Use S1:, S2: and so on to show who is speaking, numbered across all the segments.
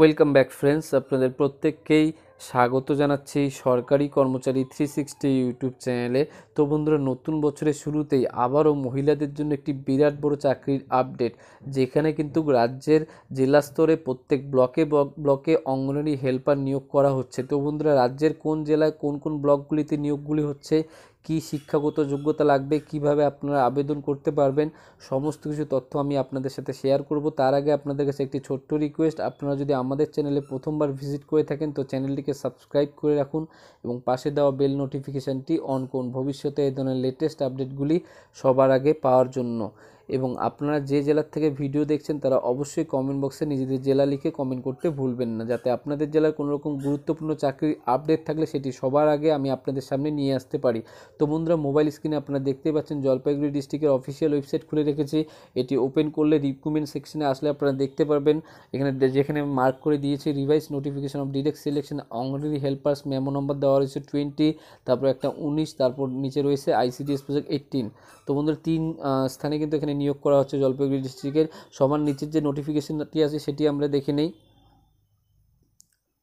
S1: welcome back friends আপনাদের প্রত্যেককেই স্বাগত জানাচ্ছি সরকারি কর্মচারী থ্রি সিক্সটি ইউটিউব চ্যানেলে তো বন্ধুরা নতুন বছরের শুরুতেই আবারও মহিলাদের জন্য একটি বিরাট বড় চাকরির আপডেট যেখানে কিন্তু রাজ্যের জেলা স্তরে প্রত্যেক ব্লকে ব্লকে অঙ্গনারী হেল্পার নিয়োগ করা হচ্ছে তো বন্ধুরা রাজ্যের কোন জেলায় কোন কোন ব্লকগুলিতে নিয়োগগুলি হচ্ছে কি শিক্ষাগত যোগ্যতা লাগবে কিভাবে আপনারা আবেদন করতে পারবেন সমস্ত কিছু তথ্য আমি আপনাদের সাথে শেয়ার করব তার আগে আপনাদের কাছে একটি ছোট্ট রিকোয়েস্ট আপনারা যদি আমাদের চ্যানেলে প্রথমবার ভিজিট করে থাকেন তো চ্যানেলটিকে সাবস্ক্রাইব করে রাখুন এবং পাশে দেওয়া বেল নোটিফিকেশানটি অন করুন ভবিষ্যতে এ ধরনের লেটেস্ট আপডেটগুলি সবার আগে পাওয়ার জন্য এবং আপনারা যে জেলার থেকে ভিডিও দেখছেন তারা অবশ্যই কমেন্ট বক্সে নিজেদের জেলা লিখে কমেন্ট করতে ভুলবেন না যাতে আপনাদের জেলার কোনো রকম গুরুত্বপূর্ণ চাকরির আপডেট থাকলে সেটি সবার আগে আমি আপনাদের সামনে নিয়ে আসতে পারি তো বন্ধুরা মোবাইল স্ক্রিনে আপনারা দেখতে পাচ্ছেন জলপাইগুড়ি ডিস্ট্রিক্টের অফিসিয়াল ওয়েবসাইট খুলে রেখেছি এটি ওপেন করলে রিক্রুটমেন্ট সেকশনে আসলে আপনারা দেখতে পারবেন এখানে যেখানে মার্ক করে দিয়েছি revise notification of direct selection Anganwadi helpers memo number দেওয়া রয়েছে টোয়েন্টি তারপর একটা উনিশ তারপর নিচে রয়েছে আইসিডিএস প্রজেক্ট এইটিন তো বন্ধুরা তিন স্থানে কিন্তু এখানে নিয়োগ করা হচ্ছে জলপাইগুড়ি ডিস্ট্রিক্টের সবার নিচের যে নোটিফিকেশনটি আছে সেটি আমরা দেখে নেই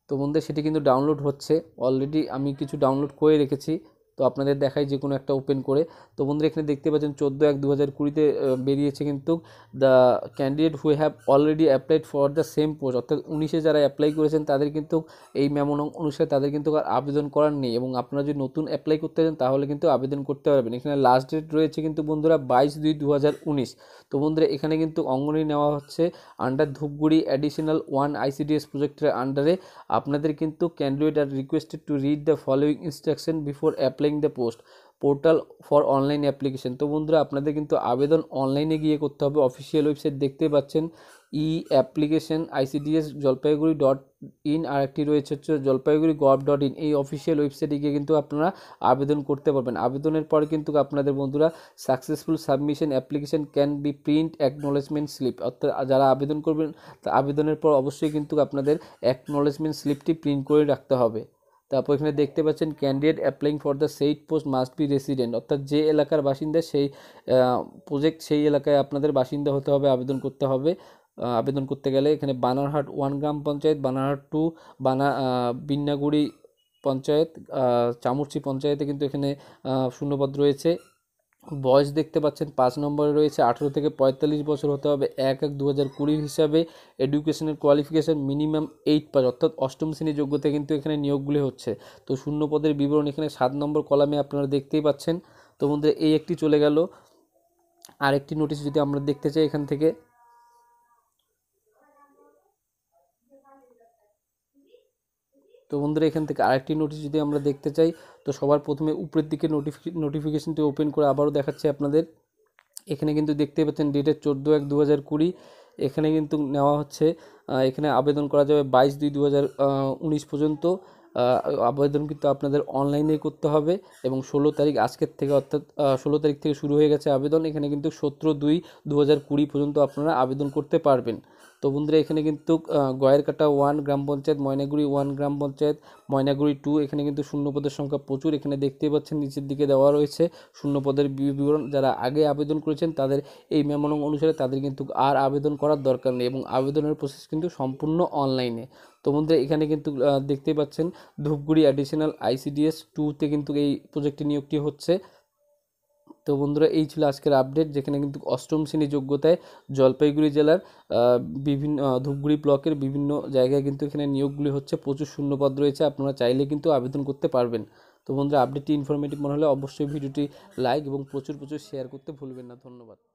S1: তো বন্ধুরা সেটি কিন্তু ডাউনলোড হচ্ছে অলরেডি আমি কিছু ডাউনলোড করে রেখেছি তো আপনাদের দেখাই যে কোনো একটা ওপেন করে তো বন্ধুরা এখানে দেখতে পাচ্ছেন চোদ্দো এক দু হাজার কুড়িতে বেরিয়েছে কিন্তু the candidate who have already applied for the same post অর্থাৎ উনিশে যারা অ্যাপ্লাই করেছেন তাদের কিন্তু এই মেমন অনুসারে তাদের কিন্তু আর আবেদন করার নেই এবং আপনারা যদি নতুন অ্যাপ্লাই করতে চান তাহলে কিন্তু আবেদন করতে পারবেন এখানে লাস্ট ডেট রয়েছে কিন্তু বন্ধুরা বাইশ দুই দু হাজার উনিশ তো বন্ধুরা এখানে কিন্তু অঙ্গনী নেওয়া হচ্ছে under Dhupguri additional one ICDS প্রজেক্টের আন্ডারে আপনাদের কিন্তু candidate are requested to read the following instruction before apply applying the post portal for online application তো বন্ধুরা আপনাদের কিন্তু আবেদন অনলাইনে গিয়ে করতে হবে অফিসিয়াল ওয়েবসাইট দেখতে পাচ্ছেন E application ICDS Jalpaiguri dot in আর একটি রয়েছে হচ্ছে জলপাইগুড়ি গভ ডট ইন এই অফিসিয়াল ওয়েবসাইটে গিয়ে কিন্তু আপনারা আবেদন করতে পারবেন আবেদনের পর কিন্তু আপনাদের বন্ধুরা successful submission application can be print acknowledgement slip অর্থাৎ যারা আবেদন করবেন তা আবেদনের পর অবশ্যই কিন্তু আপনাদের অ্যাকনোলেজমেন্ট স্লিপটি প্রিন্ট করে রাখতে হবে তারপর এখানে দেখতে পাচ্ছেন candidate applying for the same post must be resident অর্থাৎ যে এলাকার বাসিন্দা সেই প্রজেক্ট সেই এলাকায় আপনাদের বাসিন্দা হতে হবে আবেদন করতে হবে আবেদন করতে গেলে এখানে বানারহাট ওয়ান গ্রাম পঞ্চায়েত বানারহাট টু বানা বিন্নাগুড়ি পঞ্চায়েত চামুরচি পঞ্চায়েতে কিন্তু এখানে শূন্যপদ রয়েছে বয়স দেখতে পাচ্ছেন পাঁচ নম্বরে রয়েছে আঠেরো থেকে পঁয়তাল্লিশ বছর হতে হবে এক এক দু হাজার কুড়ির হিসাবে এডুকেশনের কোয়ালিফিকেশান মিনিমাম এইট পাঁচ অর্থাৎ অষ্টম শ্রেণীর যোগ্যতা কিন্তু এখানে নিয়োগগুলি হচ্ছে তো শূন্য পদের বিবরণ এখানে সাত নম্বর কলামে আপনারা দেখতেই পাচ্ছেন তো বন্ধুরা এই একটি চলে গেল আরেকটি নোটিশ যদি আমরা দেখতে চাই এখান থেকে তো বন্ধুরা এখান থেকে আরেকটি নোটিশ যদি আমরা দেখতে চাই তো সবার প্রথমে উপরের দিকে নোটিফি নোটিফিকেশনটি ওপেন করে আবারও দেখাচ্ছে আপনাদের এখানে কিন্তু দেখতে পাচ্ছেন ডেটের চোদ্দো এক দু হাজার কুড়ি এখানে কিন্তু নেওয়া হচ্ছে এখানে আবেদন করা যাবে বাইশ দুই দু হাজার উনিশ পর্যন্ত আবেদন কিন্তু আপনাদের অনলাইনে করতে হবে এবং ষোলো তারিখ আজকের থেকে অর্থাৎ ষোলো তারিখ থেকে শুরু হয়ে গেছে আবেদন এখানে কিন্তু সতেরো দুই দু হাজার কুড়ি পর্যন্ত আপনারা আবেদন করতে পারবেন তো বন্ধুরা এখানে কিন্তু গয়েরকাটা ওয়ান গ্রাম পঞ্চায়েত ময়নাগুড়ি ওয়ান গ্রাম পঞ্চায়েত ময়নাগুড়ি টু এখানে কিন্তু শূন্যপদের সংখ্যা প্রচুর এখানে দেখতেই পাচ্ছেন নিচের দিকে দেওয়া রয়েছে শূন্যপদের বিবরণ যারা আগে আবেদন করেছেন তাদের এই মেমন অনুসারে তাদের কিন্তু আর আবেদন করার দরকার নেই এবং আবেদনের প্রসেস কিন্তু সম্পূর্ণ অনলাইনে তো বন্ধুরা এখানে কিন্তু দেখতেই পাচ্ছেন ধূপগুড়ি অ্যাডিশনাল আইসিডিএস টুতে কিন্তু এই প্রজেক্টে নিয়োগটি হচ্ছে তো বন্ধুরা এই ছিল আজকের আপডেট যেখানে কিন্তু অষ্টম শ্রেণী যোগ্যতায় জলপাইগুড়ি জেলার বিভিন্ন ধূপগুড়ি ব্লকের বিভিন্ন জায়গায় কিন্তু এখানে নিয়োগগুলি হচ্ছে প্রচুর শূন্যপদ রয়েছে আপনারা চাইলে কিন্তু আবেদন করতে পারবেন তো বন্ধুরা আপডেটটি ইনফরমেটিভ মনে হলে অবশ্যই ভিডিওটি লাইক এবং প্রচুর প্রচুর শেয়ার করতে ভুলবেন না ধন্যবাদ